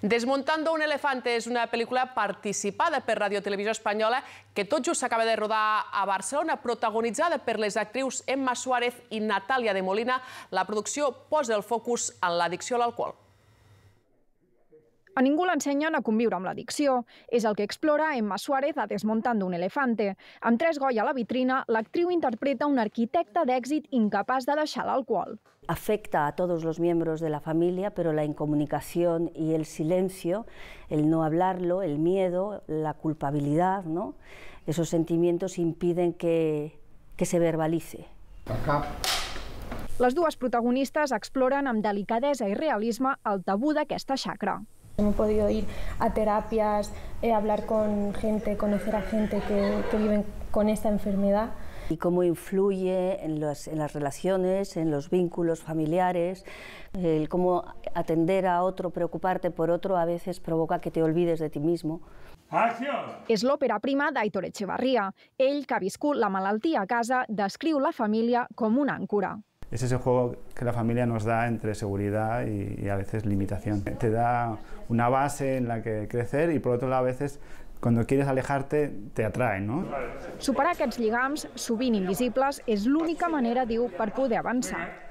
Desmontando un elefante és una pel·lícula participada per Radio Televisió Espanyola que tot just s'acaba de rodar a Barcelona, protagonitzada per les actrius Emma Suárez i Natàlia de Molina. La producció posa el focus en l'addicció a l'alcohol. A ningú l'ensenyen a conviure amb l'addicció. És el que explora Emma Suárez a Desmontando un elefante. Amb tres Goya a la vitrina, l'actriu interpreta un arquitecte d'èxit incapaç de deixar l'alcohol. Afecta a todos los miembros de la familia, pero la incomunicación y el silencio, el no hablarlo, el miedo, la culpabilidad, ¿no? esos sentimientos impiden que, que se verbalice. Acá. Les dues protagonistes exploren amb delicadesa i realisme el tabú d'aquesta xacra. Hemos podido ir a terapias, eh, hablar con gente, conocer a gente que, que viven con esta enfermedad y cómo influye en las, relaciones, en los vínculos familiares, el cómo atender a otro, preocuparte por otro, a veces provoca que te olvides de ti mismo. Es la ópera prima d'Aitor Echevarría. Ell, que ha la malaltia a casa, descriu la familia como una àncora. es ese juego que la familia nos da entre seguridad y, y, a veces limitación. Te da una base en la que crecer y por otro lado a veces cuando quieres alejarte te atrae, No? Superar aquests lligams, sovint invisibles, és l'única manera, diu, per poder avançar.